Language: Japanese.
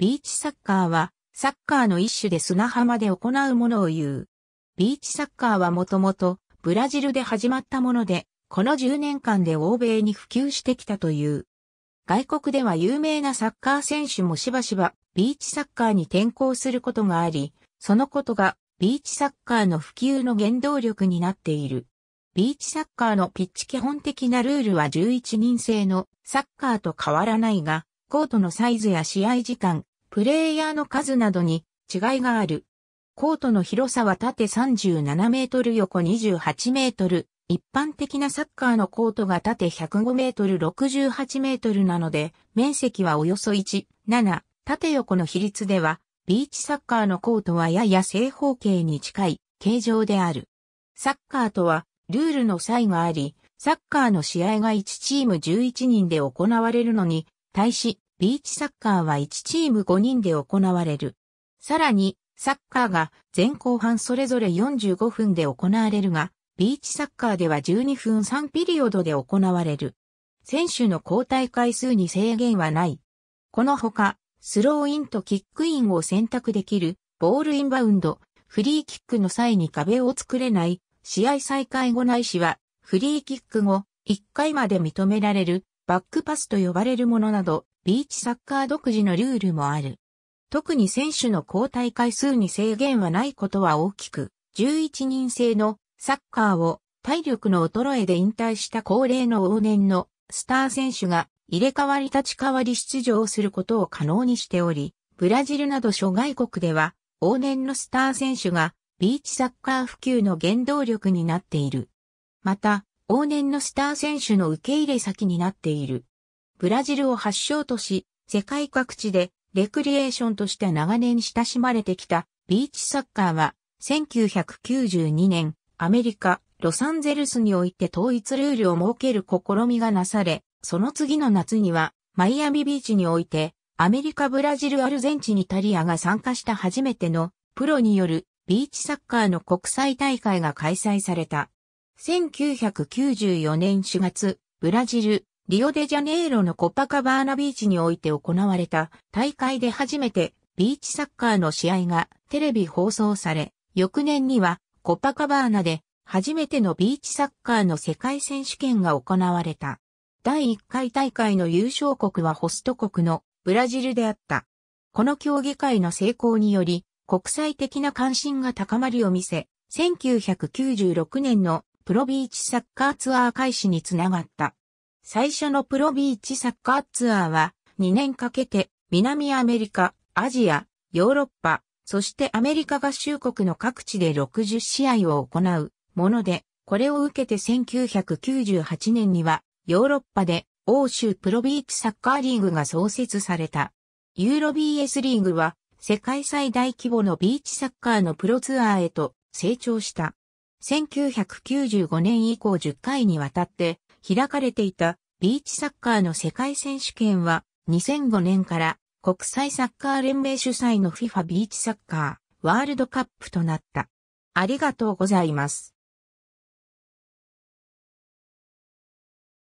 ビーチサッカーは、サッカーの一種で砂浜で行うものを言う。ビーチサッカーはもともと、ブラジルで始まったもので、この10年間で欧米に普及してきたという。外国では有名なサッカー選手もしばしばビーチサッカーに転向することがあり、そのことがビーチサッカーの普及の原動力になっている。ビーチサッカーのピッチ基本的なルールは11人制のサッカーと変わらないが、コートのサイズや試合時間、プレイヤーの数などに違いがある。コートの広さは縦37メートル横28メートル。一般的なサッカーのコートが縦105メートル68メートルなので、面積はおよそ1、7、縦横の比率では、ビーチサッカーのコートはやや正方形に近い形状である。サッカーとは、ルールの差異があり、サッカーの試合が1チーム11人で行われるのに、対し、ビーチサッカーは1チーム5人で行われる。さらに、サッカーが前後半それぞれ45分で行われるが、ビーチサッカーでは12分3ピリオドで行われる。選手の交代回数に制限はない。このほか、スローインとキックインを選択できる、ボールインバウンド、フリーキックの際に壁を作れない、試合再開後ないしは、フリーキック後、1回まで認められる、バックパスと呼ばれるものなど、ビーチサッカー独自のルールもある。特に選手の交代回数に制限はないことは大きく、11人制のサッカーを体力の衰えで引退した高齢の往年のスター選手が入れ替わり立ち替わり出場することを可能にしており、ブラジルなど諸外国では往年のスター選手がビーチサッカー普及の原動力になっている。また、往年のスター選手の受け入れ先になっている。ブラジルを発祥とし、世界各地でレクリエーションとして長年親しまれてきたビーチサッカーは1992年アメリカ・ロサンゼルスにおいて統一ルールを設ける試みがなされ、その次の夏にはマイアミビーチにおいてアメリカ・ブラジル・アルゼンチン・イタリアが参加した初めてのプロによるビーチサッカーの国際大会が開催された。1994年4月、ブラジル、リオデジャネイロのコパカバーナビーチにおいて行われた大会で初めてビーチサッカーの試合がテレビ放送され、翌年にはコパカバーナで初めてのビーチサッカーの世界選手権が行われた。第1回大会の優勝国はホスト国のブラジルであった。この競技会の成功により国際的な関心が高まりを見せ、1996年のプロビーチサッカーツアー開始につながった。最初のプロビーチサッカーツアーは2年かけて南アメリカ、アジア、ヨーロッパ、そしてアメリカ合衆国の各地で60試合を行うもので、これを受けて1998年にはヨーロッパで欧州プロビーチサッカーリーグが創設された。ユーロ BS リーグは世界最大規模のビーチサッカーのプロツアーへと成長した。1995年以降10回にわたって開かれていたビーチサッカーの世界選手権は2005年から国際サッカー連盟主催の FIFA ビーチサッカーワールドカップとなった。ありがとうございます。